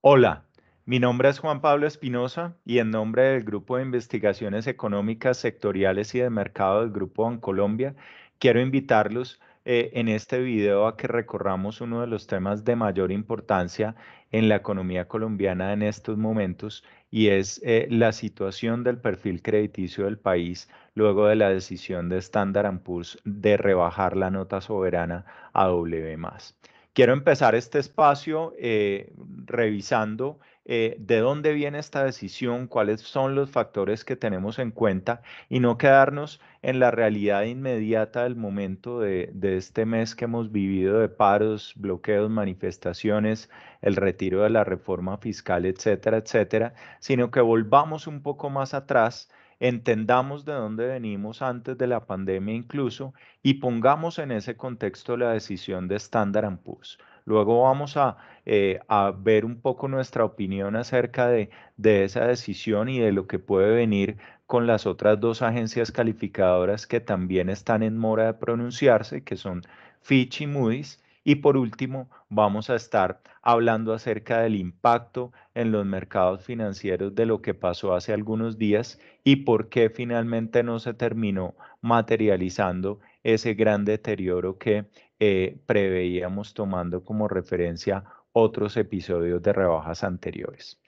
Hola, mi nombre es Juan Pablo Espinosa y en nombre del Grupo de Investigaciones Económicas Sectoriales y de Mercado del Grupo Colombia, quiero invitarlos eh, en este video a que recorramos uno de los temas de mayor importancia en la economía colombiana en estos momentos y es eh, la situación del perfil crediticio del país luego de la decisión de Standard Poor's de rebajar la nota soberana a W+. Quiero empezar este espacio eh, revisando eh, de dónde viene esta decisión, cuáles son los factores que tenemos en cuenta y no quedarnos en la realidad inmediata del momento de, este mes que hemos vivido de paros, bloqueos, manifestaciones, el retiro de la reforma fiscal, etcétera, etcétera, sino que volvamos un poco más atrás entendamos de dónde venimos antes de la pandemia incluso y pongamos en ese contexto la decisión de Standard Poor's. Luego vamos eh, a, ver un poco nuestra opinión acerca de, de, esa decisión y de lo que puede venir con las otras dos agencias calificadoras que también están en mora de pronunciarse, que son Fitch y Moody's. Y por último, vamos a estar hablando acerca del impacto en los mercados financieros de lo que pasó hace algunos días y por qué finalmente no se terminó materializando ese gran deterioro que eh, preveíamos tomando como referencia otros episodios de rebajas anteriores.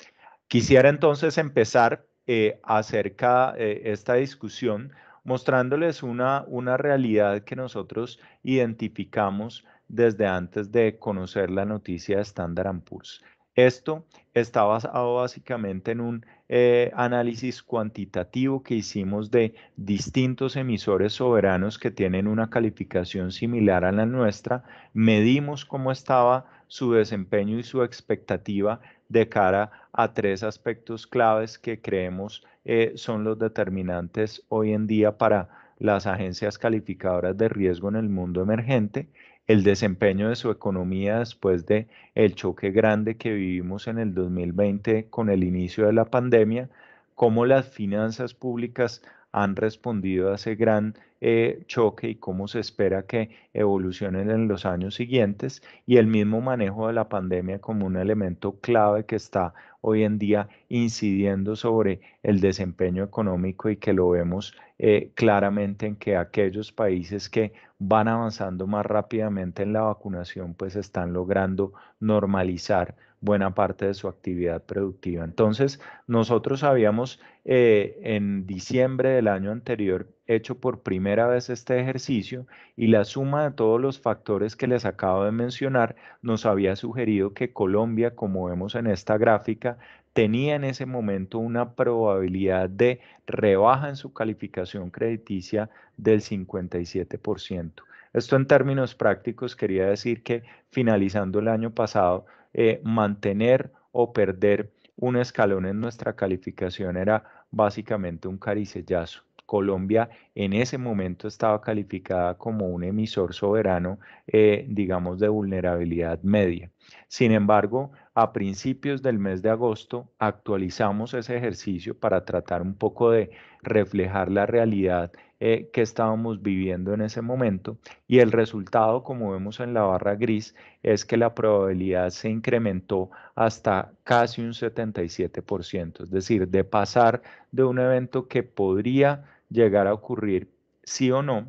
Quisiera entonces empezar eh, acerca de eh, esta discusión mostrándoles una, una realidad que nosotros identificamos desde antes de conocer la noticia de Standard Poor's. Esto está basado básicamente en un eh, análisis cuantitativo que hicimos de distintos emisores soberanos que tienen una calificación similar a la nuestra. Medimos cómo estaba su desempeño y su expectativa de cara a tres aspectos claves que creemos eh, son los determinantes hoy en día para las agencias calificadoras de riesgo en el mundo emergente el desempeño de su economía después de el choque grande que vivimos en el 2020 con el inicio de la pandemia, cómo las finanzas públicas han respondido a ese gran eh, choque y cómo se espera que evolucionen en los años siguientes y el mismo manejo de la pandemia como un elemento clave que está hoy en día incidiendo sobre el desempeño económico y que lo vemos eh, claramente en que aquellos países que van avanzando más rápidamente en la vacunación pues están logrando normalizar buena parte de su actividad productiva. Entonces, nosotros habíamos eh, en diciembre del año anterior hecho por primera vez este ejercicio y la suma de todos los factores que les acabo de mencionar nos había sugerido que Colombia, como vemos en esta gráfica, tenía en ese momento una probabilidad de rebaja en su calificación crediticia del 57%. Esto en términos prácticos quería decir que finalizando el año pasado eh, mantener o perder un escalón en nuestra calificación era básicamente un caricellazo. Colombia en ese momento estaba calificada como un emisor soberano, eh, digamos, de vulnerabilidad media. Sin embargo, a principios del mes de agosto actualizamos ese ejercicio para tratar un poco de reflejar la realidad eh, que estábamos viviendo en ese momento y el resultado, como vemos en la barra gris, es que la probabilidad se incrementó hasta casi un 77%, es decir, de pasar de un evento que podría llegar a ocurrir sí o no,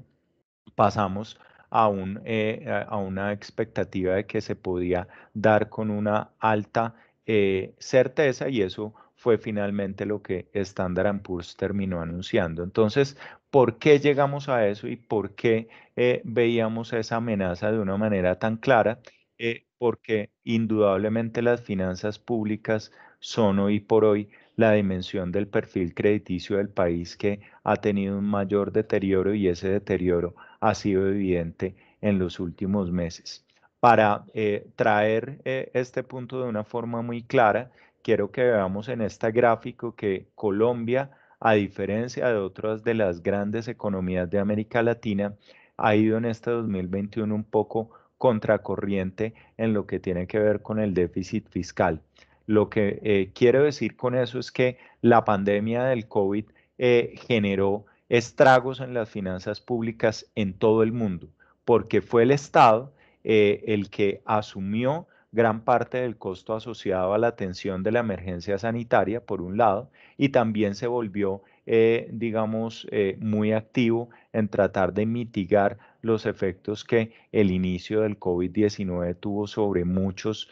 pasamos eh, a, una expectativa de que se podía dar con una alta eh, certeza y eso fue finalmente lo que Standard Poor's terminó anunciando. Entonces, ¿por qué llegamos a eso y por qué eh, veíamos esa amenaza de una manera tan clara? porque indudablemente las finanzas públicas son hoy por hoy la dimensión del perfil crediticio del país que ha tenido un mayor deterioro y ese deterioro ha sido evidente en los últimos meses. Para eh, traer eh, este punto de una forma muy clara, quiero que veamos en este gráfico que Colombia, a diferencia de otras de las grandes economías de América Latina, ha ido en este 2021 un poco contracorriente en lo que tiene que ver con el déficit fiscal. Lo que eh, quiero decir con eso es que la pandemia del COVID generó estragos en las finanzas públicas en todo el mundo, porque fue el Estado eh, el que asumió gran parte del costo asociado a la atención de la emergencia sanitaria, por un lado, y también se volvió, eh, digamos, eh, muy activo en tratar de mitigar los efectos que el inicio del COVID-19 tuvo sobre muchos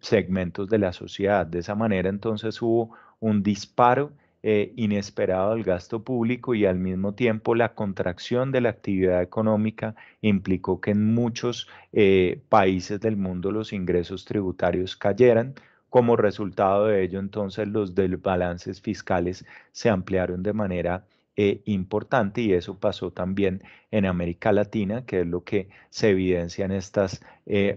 segmentos de la sociedad. De esa manera, entonces, hubo un disparo eh, inesperado del gasto público y al mismo tiempo la contracción de la actividad económica implicó que en muchos eh, países del mundo los ingresos tributarios cayeran. Como resultado de ello, entonces los desbalances fiscales se ampliaron de manera eh, importante y eso pasó también en América Latina, que es lo que se evidencia en estas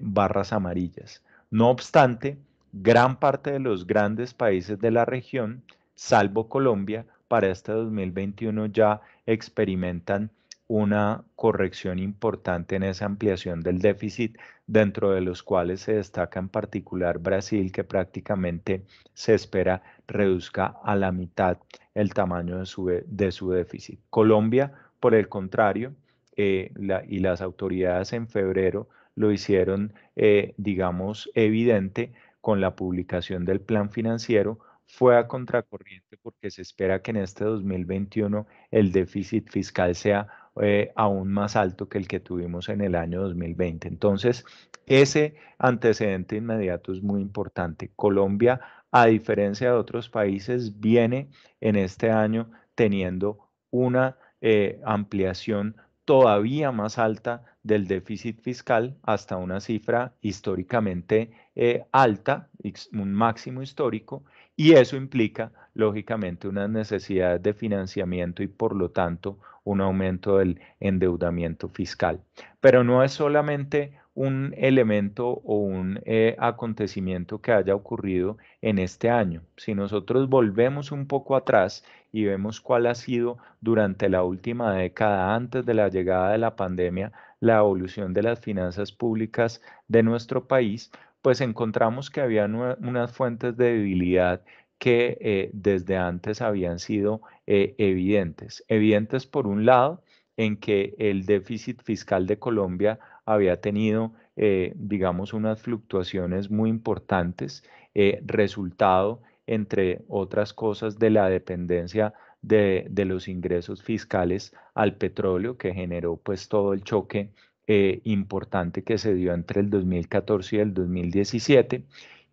barras amarillas. No obstante, gran parte de los grandes países de la región salvo Colombia, para este 2021 ya experimentan una corrección importante en esa ampliación del déficit, dentro de los cuales se destaca en particular Brasil, que prácticamente se espera reduzca a la mitad el tamaño de su, déficit. Colombia, por el contrario, eh, y las autoridades en febrero lo hicieron, eh, digamos, evidente con la publicación del plan financiero, fue a contracorriente porque se espera que en este 2021 el déficit fiscal sea eh, aún más alto que el que tuvimos en el año 2020. Entonces, ese antecedente inmediato es muy importante. Colombia, a diferencia de otros países, viene en este año teniendo una eh, ampliación todavía más alta del déficit fiscal hasta una cifra históricamente eh, alta, un máximo histórico, y eso implica, lógicamente, unas necesidades de financiamiento y, por lo tanto, un aumento del endeudamiento fiscal. Pero no es solamente un elemento o un eh, acontecimiento que haya ocurrido en este año. Si nosotros volvemos un poco atrás y vemos cuál ha sido durante la última década antes de la llegada de la pandemia la evolución de las finanzas públicas de nuestro país, pues encontramos que había unas fuentes de debilidad que eh, desde antes habían sido eh, evidentes. Evidentes por un lado en que el déficit fiscal de Colombia había tenido, eh, digamos, unas fluctuaciones muy importantes, resultado, entre otras cosas, de la dependencia de, de, los ingresos fiscales al petróleo que generó pues todo el choque eh, importante que se dio entre el 2014 y el 2017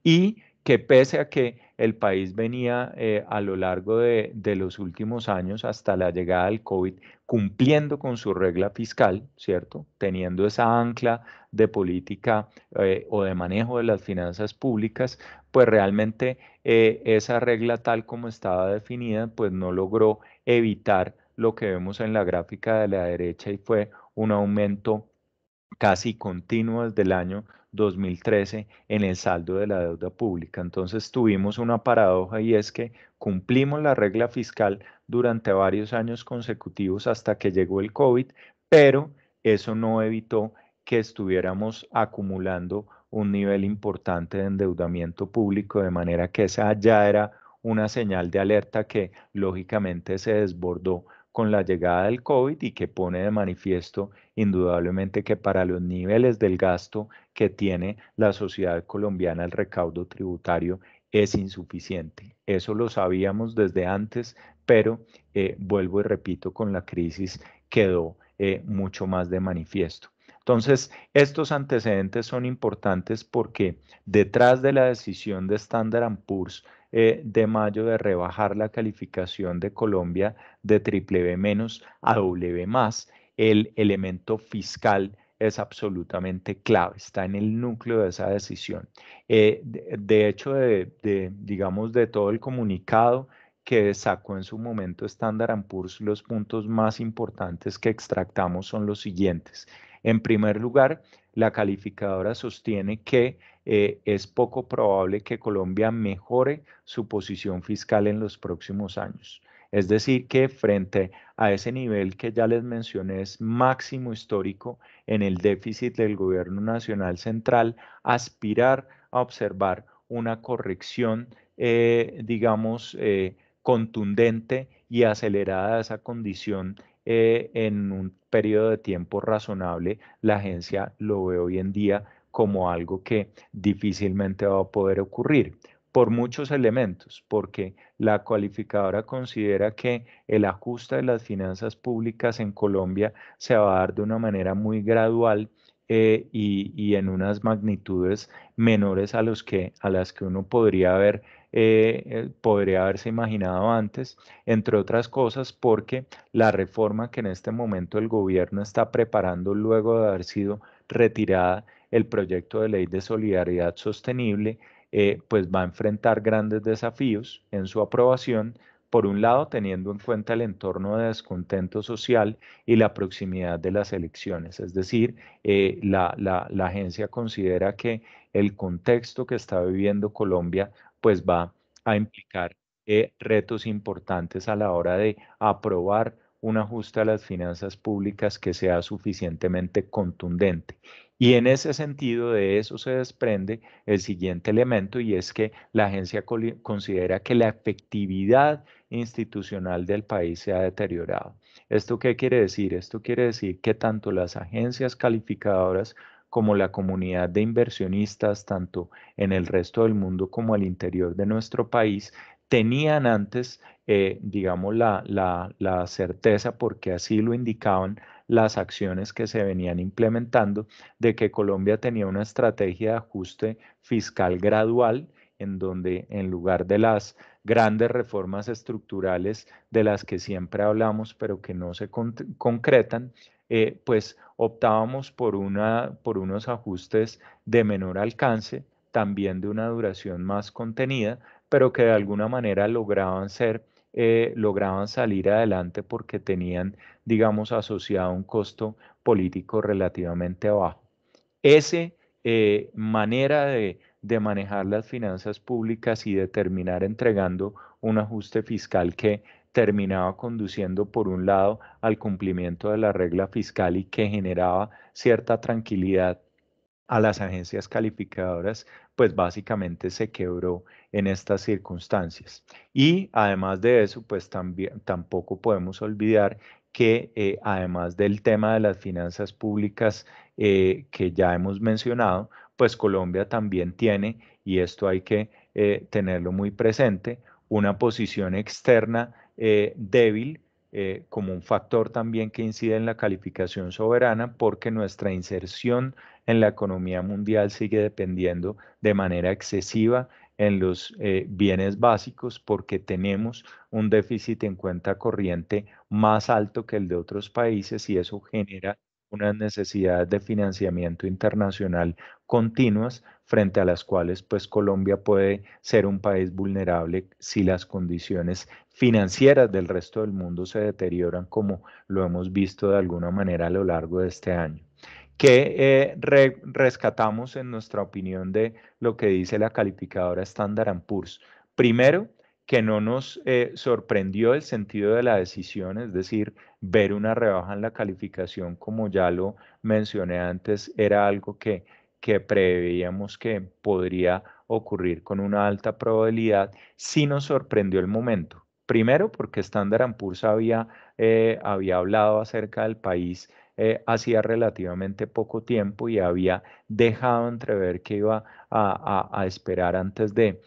y que pese a que el país venía eh, a lo largo de, los últimos años hasta la llegada del COVID cumpliendo con su regla fiscal, ¿cierto? Teniendo esa ancla de política eh, o de manejo de las finanzas públicas, pues realmente esa regla tal como estaba definida, pues no logró evitar lo que vemos en la gráfica de la derecha y fue un aumento casi continuas del año 2013 en el saldo de la deuda pública. Entonces tuvimos una paradoja y es que cumplimos la regla fiscal durante varios años consecutivos hasta que llegó el COVID, pero eso no evitó que estuviéramos acumulando un nivel importante de endeudamiento público, de manera que esa ya era una señal de alerta que lógicamente se desbordó con la llegada del COVID y que pone de manifiesto indudablemente que para los niveles del gasto que tiene la sociedad colombiana el recaudo tributario es insuficiente. Eso lo sabíamos desde antes, pero eh, vuelvo y repito, con la crisis quedó eh, mucho más de manifiesto. Entonces, estos antecedentes son importantes porque detrás de la decisión de Standard Poor's eh, de mayo de rebajar la calificación de Colombia de triple menos a W más, el elemento fiscal es absolutamente clave, está en el núcleo de esa decisión. Eh, de, hecho, de, digamos, de todo el comunicado que sacó en su momento Standard Poor's, los puntos más importantes que extractamos son los siguientes. En primer lugar, la calificadora sostiene que eh, es poco probable que Colombia mejore su posición fiscal en los próximos años. Es decir, que frente a ese nivel que ya les mencioné es máximo histórico en el déficit del gobierno nacional central, aspirar a observar una corrección, eh, digamos, eh, contundente y acelerada de esa condición en un periodo de tiempo razonable, la agencia lo ve hoy en día como algo que difícilmente va a poder ocurrir por muchos elementos, porque la cualificadora considera que el ajuste de las finanzas públicas en Colombia se va a dar de una manera muy gradual eh, y, en unas magnitudes menores a, los que, a las que uno podría haber eh, eh, podría haberse imaginado antes, entre otras cosas porque la reforma que en este momento el gobierno está preparando luego de haber sido retirada el proyecto de ley de solidaridad sostenible, eh, pues va a enfrentar grandes desafíos en su aprobación, por un lado teniendo en cuenta el entorno de descontento social y la proximidad de las elecciones. Es decir, eh, la, agencia considera que el contexto que está viviendo Colombia pues va a implicar eh, retos importantes a la hora de aprobar un ajuste a las finanzas públicas que sea suficientemente contundente. Y en ese sentido, de eso se desprende el siguiente elemento y es que la agencia considera que la efectividad institucional del país se ha deteriorado. ¿Esto qué quiere decir? Esto quiere decir que tanto las agencias calificadoras como la comunidad de inversionistas, tanto en el resto del mundo como al interior de nuestro país, tenían antes, eh, digamos, la, la certeza, porque así lo indicaban las acciones que se venían implementando de que Colombia tenía una estrategia de ajuste fiscal gradual en donde en lugar de las grandes reformas estructurales de las que siempre hablamos pero que no se concretan, eh, pues optábamos por, una, por unos ajustes de menor alcance, también de una duración más contenida, pero que de alguna manera lograban ser eh, lograban salir adelante porque tenían, digamos, asociado un costo político relativamente bajo. Esa eh, manera de manejar las finanzas públicas y de terminar entregando un ajuste fiscal que terminaba conduciendo por un lado al cumplimiento de la regla fiscal y que generaba cierta tranquilidad a las agencias calificadoras, pues básicamente se quebró en estas circunstancias. Y además de eso, pues también, tampoco podemos olvidar que eh, además del tema de las finanzas públicas eh, que ya hemos mencionado, pues Colombia también tiene, y esto hay que eh, tenerlo muy presente, una posición externa débil como un factor también que incide en la calificación soberana porque nuestra inserción en la economía mundial sigue dependiendo de manera excesiva en los eh, bienes básicos porque tenemos un déficit en cuenta corriente más alto que el de otros países y eso genera unas necesidades de financiamiento internacional continuas frente a las cuales pues Colombia puede ser un país vulnerable si las condiciones financieras del resto del mundo se deterioran como lo hemos visto de alguna manera a lo largo de este año que eh, rescatamos en nuestra opinión de lo que dice la calificadora Standard Poor's. Primero, que no nos eh, sorprendió el sentido de la decisión, es decir, ver una rebaja en la calificación, como ya lo mencioné antes, era algo que, que preveíamos que podría ocurrir con una alta probabilidad, sí nos sorprendió el momento. Primero, porque Standard Poor's había, eh, había hablado acerca del país eh, hacía relativamente poco tiempo y había dejado entrever que iba a, esperar antes de,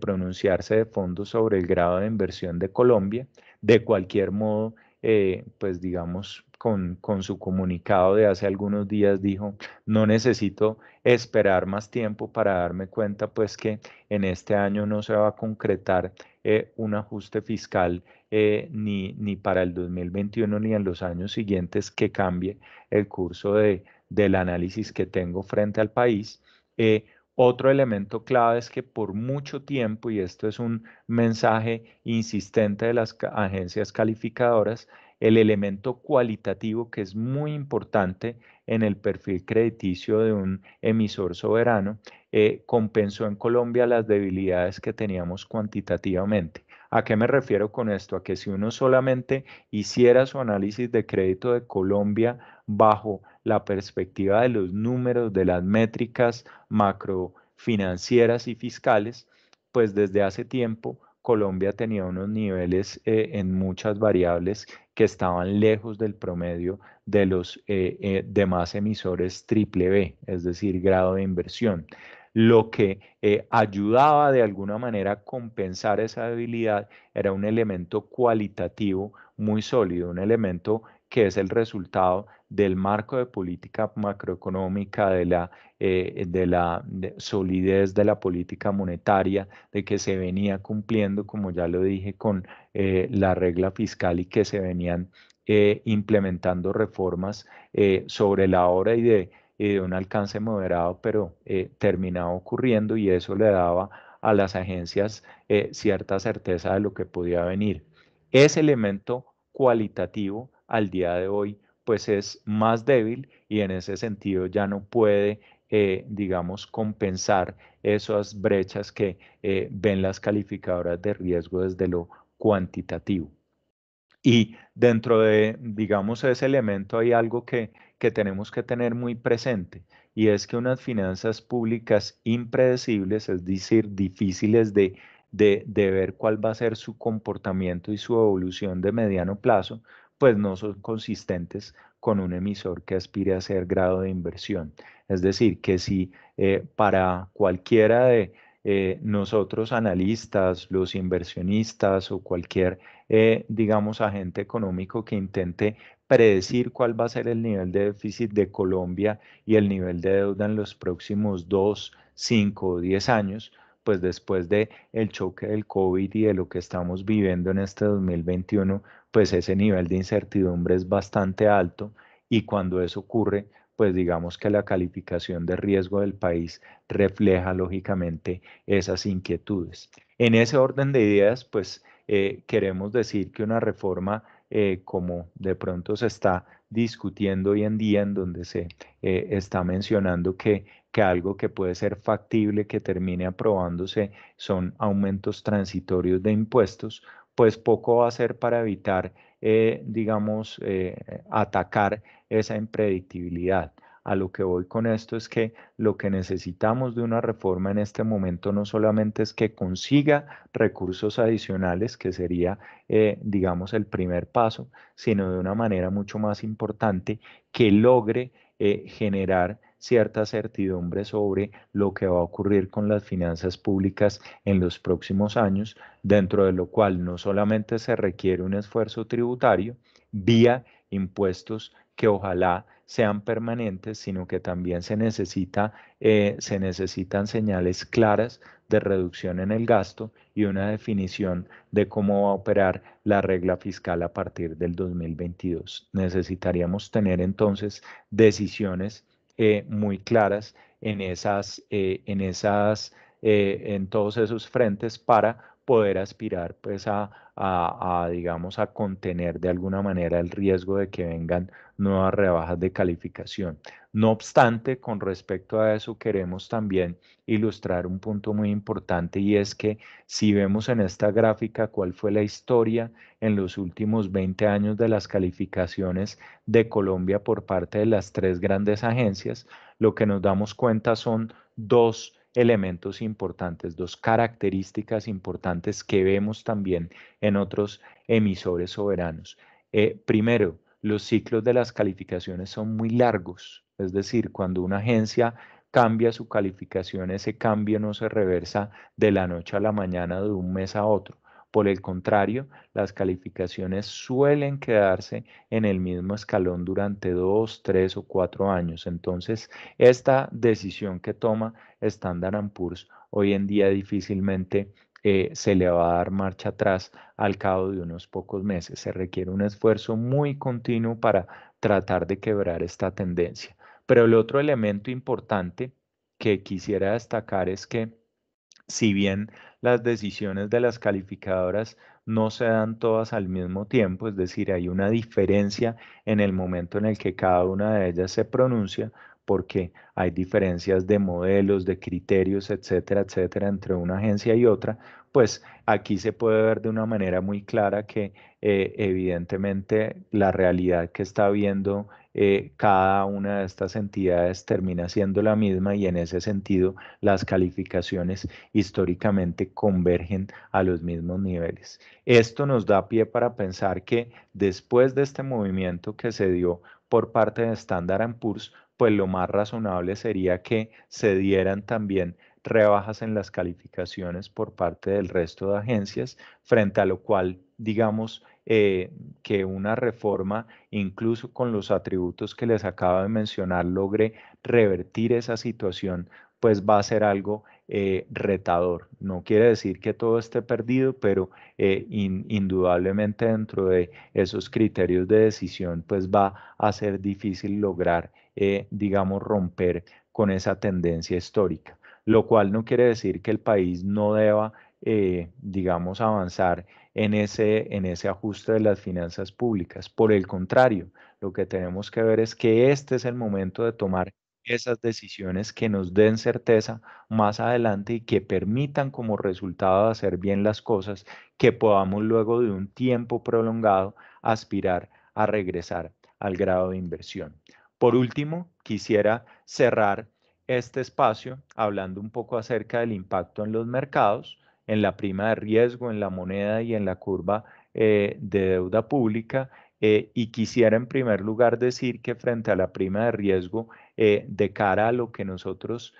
pronunciarse de fondo sobre el grado de inversión de Colombia. De cualquier modo, eh, pues digamos, con, con, su comunicado de hace algunos días dijo, no necesito esperar más tiempo para darme cuenta pues que en este año no se va a concretar eh, un ajuste fiscal eh, ni, para el 2021 ni en los años siguientes que cambie el curso de, del análisis que tengo frente al país. Eh, otro elemento clave es que por mucho tiempo, y esto es un mensaje insistente de las agencias calificadoras, el elemento cualitativo que es muy importante en el perfil crediticio de un emisor soberano, eh, compensó en Colombia las debilidades que teníamos cuantitativamente. ¿A qué me refiero con esto? A que si uno solamente hiciera su análisis de crédito de Colombia bajo la perspectiva de los números, de las métricas macrofinancieras y fiscales, pues desde hace tiempo Colombia tenía unos niveles eh, en muchas variables que estaban lejos del promedio de los eh, eh, demás emisores triple B, es decir, grado de inversión, lo que ayudaba de alguna manera a compensar esa debilidad era un elemento cualitativo muy sólido, un elemento que es el resultado del marco de política macroeconómica, de la, eh, solidez de la política monetaria, de que se venía cumpliendo, como ya lo dije, con eh, la regla fiscal y que se venían eh, implementando reformas sobre la hora de, y de, un alcance moderado, pero terminaba ocurriendo y eso le daba a las agencias cierta certeza de lo que podía venir. Ese elemento cualitativo al día de hoy pues es más débil y en ese sentido ya no puede, eh, digamos, compensar esas brechas que eh, ven las calificadoras de riesgo desde lo cuantitativo. Y dentro de, digamos, ese elemento hay algo que, que tenemos que tener muy presente y es que unas finanzas públicas impredecibles, es decir, difíciles de, de ver cuál va a ser su comportamiento y su evolución de mediano plazo, pues no son consistentes con un emisor que aspire a ser grado de inversión. Es decir, que si eh, para cualquiera de eh, nosotros analistas, los inversionistas o cualquier, eh, digamos, agente económico que intente predecir cuál va a ser el nivel de déficit de Colombia y el nivel de deuda en los próximos 2, 5 o 10 años, pues después de el choque del COVID y de lo que estamos viviendo en este 2021, pues ese nivel de incertidumbre es bastante alto y cuando eso ocurre, pues digamos que la calificación de riesgo del país refleja lógicamente esas inquietudes. En ese orden de ideas, pues eh, queremos decir que una reforma eh, como de pronto se está discutiendo hoy en día, en donde se eh, está mencionando que, que algo que puede ser factible que termine aprobándose son aumentos transitorios de impuestos, pues poco va a hacer para evitar, eh, digamos, eh, eh, atacar esa impredictibilidad. A lo que voy con esto es que lo que necesitamos de una reforma en este momento no solamente es que consiga recursos adicionales, que sería, digamos, el primer paso, sino de una manera mucho más importante que logre generar cierta certidumbre sobre lo que va a ocurrir con las finanzas públicas en los próximos años, dentro de lo cual no solamente se requiere un esfuerzo tributario vía impuestos que ojalá sean permanentes, sino que también se, necesita, eh, se necesitan señales claras de reducción en el gasto y una definición de cómo va a operar la regla fiscal a partir del 2022. Necesitaríamos tener entonces decisiones eh, muy claras en, esas, eh, en, esas, eh, en todos esos frentes para poder aspirar pues, a a, digamos, a contener de alguna manera el riesgo de que vengan nuevas rebajas de calificación. No obstante, con respecto a eso, queremos también ilustrar un punto muy importante y es que si vemos en esta gráfica cuál fue la historia en los últimos 20 años de las calificaciones de Colombia por parte de las tres grandes agencias, lo que nos damos cuenta son dos elementos importantes, dos características importantes que vemos también en otros emisores soberanos. Eh, primero, los ciclos de las calificaciones son muy largos, es decir, cuando una agencia cambia su calificación, ese cambio no se reversa de la noche a la mañana, de un mes a otro. Por el contrario, las calificaciones suelen quedarse en el mismo escalón durante dos, tres o cuatro años. Entonces, esta decisión que toma Standard Poor's hoy en día difícilmente eh, se le va a dar marcha atrás al cabo de unos pocos meses. Se requiere un esfuerzo muy continuo para tratar de quebrar esta tendencia. Pero el otro elemento importante que quisiera destacar es que si bien las decisiones de las calificadoras no se dan todas al mismo tiempo, es decir, hay una diferencia en el momento en el que cada una de ellas se pronuncia, porque hay diferencias de modelos, de criterios, etcétera, etcétera, entre una agencia y otra, pues aquí se puede ver de una manera muy clara que eh, evidentemente la realidad que está viendo eh, cada una de estas entidades termina siendo la misma y en ese sentido las calificaciones históricamente convergen a los mismos niveles. Esto nos da pie para pensar que después de este movimiento que se dio por parte de Standard Poor's, pues lo más razonable sería que se dieran también rebajas en las calificaciones por parte del resto de agencias, frente a lo cual, digamos, eh, que una reforma, incluso con los atributos que les acabo de mencionar, logre revertir esa situación, pues va a ser algo eh, retador. No quiere decir que todo esté perdido, pero eh, indudablemente dentro de esos criterios de decisión, pues va a ser difícil lograr eh, digamos, romper con esa tendencia histórica, lo cual no quiere decir que el país no deba, eh, digamos, avanzar en ese, en ese ajuste de las finanzas públicas. Por el contrario, lo que tenemos que ver es que este es el momento de tomar esas decisiones que nos den certeza más adelante y que permitan como resultado hacer bien las cosas, que podamos luego de un tiempo prolongado aspirar a regresar al grado de inversión. Por último, quisiera cerrar este espacio hablando un poco acerca del impacto en los mercados, en la prima de riesgo, en la moneda y en la curva eh, de deuda pública. Eh, y quisiera en primer lugar decir que frente a la prima de riesgo, eh, de cara a lo que nosotros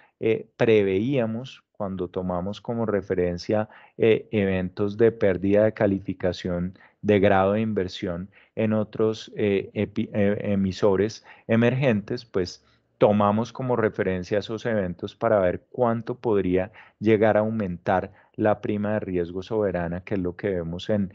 preveíamos cuando tomamos como referencia eventos de pérdida de calificación de grado de inversión en otros eh, eh, emisores emergentes, pues tomamos como referencia esos eventos para ver cuánto podría llegar a aumentar la prima de riesgo soberana, que es lo que vemos en,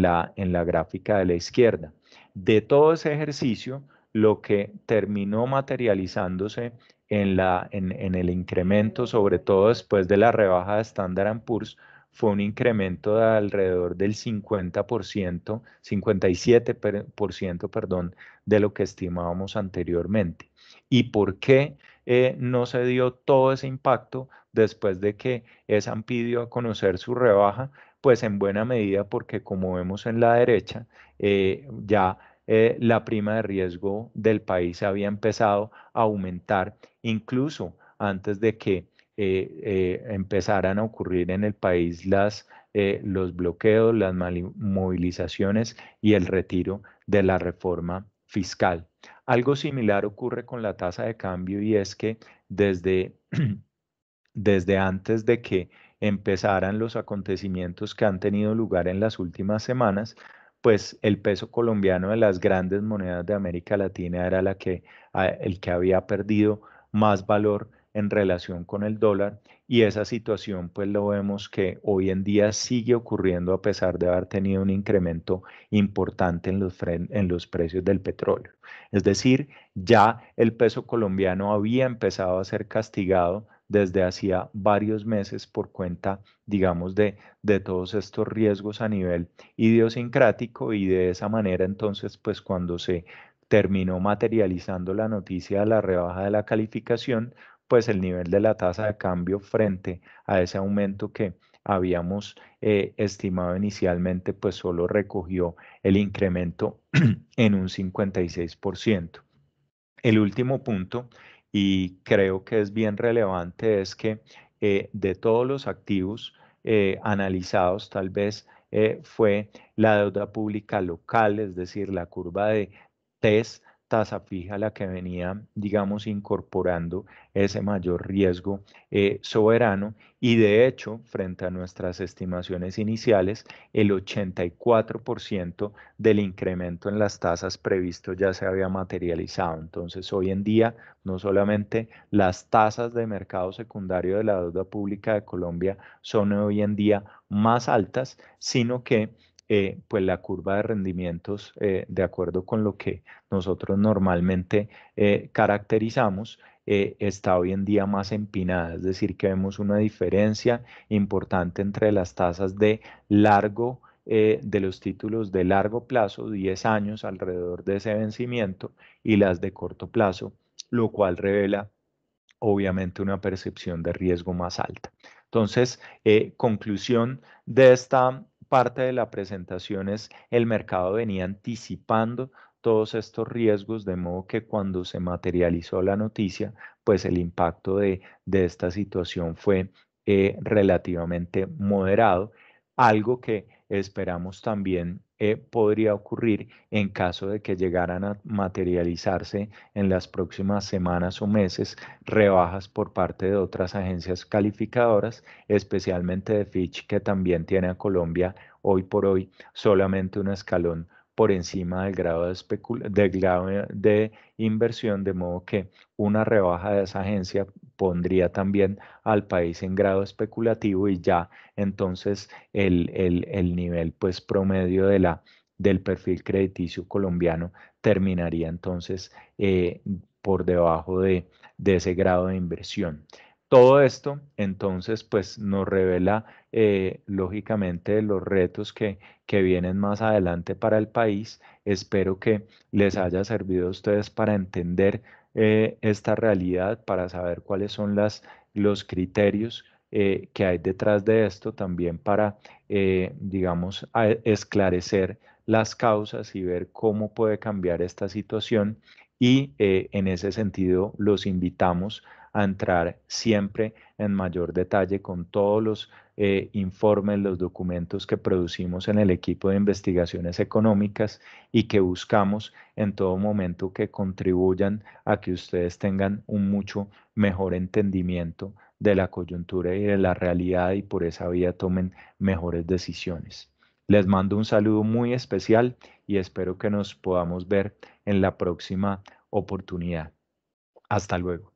la, gráfica de la izquierda. De todo ese ejercicio, lo que terminó materializándose en, en, en el incremento, sobre todo después de la rebaja de Standard Poor's, fue un incremento de alrededor del 50%, 57% perdón, de lo que estimábamos anteriormente. ¿Y por qué eh, no se dio todo ese impacto después de que ESAN pidió a conocer su rebaja? Pues en buena medida porque como vemos en la derecha, eh, ya eh, la prima de riesgo del país había empezado a aumentar incluso antes de que eh, eh, empezaran a ocurrir en el país las, eh, los bloqueos, las movilizaciones y el retiro de la reforma fiscal. Algo similar ocurre con la tasa de cambio y es que desde, desde antes de que empezaran los acontecimientos que han tenido lugar en las últimas semanas, pues el peso colombiano de las grandes monedas de América Latina era la que, el que había perdido más valor en relación con el dólar y esa situación pues lo vemos que hoy en día sigue ocurriendo a pesar de haber tenido un incremento importante en los, en los precios del petróleo. Es decir, ya el peso colombiano había empezado a ser castigado desde hacía varios meses por cuenta, digamos, de, de, todos estos riesgos a nivel idiosincrático y de esa manera entonces, pues cuando se terminó materializando la noticia de la rebaja de la calificación, pues el nivel de la tasa de cambio frente a ese aumento que habíamos eh, estimado inicialmente, pues solo recogió el incremento en un 56%. El último punto, y creo que es bien relevante, es que eh, de todos los activos eh, analizados, tal vez fue la deuda pública local, es decir, la curva de TES tasa fija la que venía, digamos, incorporando ese mayor riesgo eh, soberano y de hecho, frente a nuestras estimaciones iniciales, el 84% del incremento en las tasas previsto ya se había materializado. Entonces, hoy en día, no solamente las tasas de mercado secundario de la deuda pública de Colombia son hoy en día más altas, sino que eh, pues la curva de rendimientos, eh, de acuerdo con lo que nosotros normalmente eh, caracterizamos, está hoy en día más empinada, es decir, que vemos una diferencia importante entre las tasas de largo de los títulos de largo plazo, 10 años alrededor de ese vencimiento, y las de corto plazo, lo cual revela obviamente una percepción de riesgo más alta. Entonces, conclusión de esta parte de la presentación es el mercado venía anticipando todos estos riesgos, de modo que cuando se materializó la noticia, pues el impacto de, esta situación fue eh, relativamente moderado, algo que esperamos también eh, podría ocurrir en caso de que llegaran a materializarse en las próximas semanas o meses rebajas por parte de otras agencias calificadoras, especialmente de Fitch, que también tiene a Colombia hoy por hoy solamente un escalón por encima del grado de, de inversión, de modo que una rebaja de esa agencia pondría también al país en grado especulativo y ya entonces el, nivel pues promedio de la, del perfil crediticio colombiano terminaría entonces eh, por debajo de ese grado de inversión. Todo esto, entonces, pues nos revela eh, lógicamente los retos que, vienen más adelante para el país. Espero que les haya servido a ustedes para entender eh, esta realidad, para saber cuáles son las, los criterios eh, que hay detrás de esto, también para, digamos, esclarecer las causas y ver cómo puede cambiar esta situación y eh, en ese sentido los invitamos a entrar siempre en mayor detalle con todos los eh, informes, los documentos que producimos en el equipo de investigaciones económicas y que buscamos en todo momento que contribuyan a que ustedes tengan un mucho mejor entendimiento de la coyuntura y de la realidad y por esa vía tomen mejores decisiones. Les mando un saludo muy especial y espero que nos podamos ver en la próxima oportunidad. Hasta luego.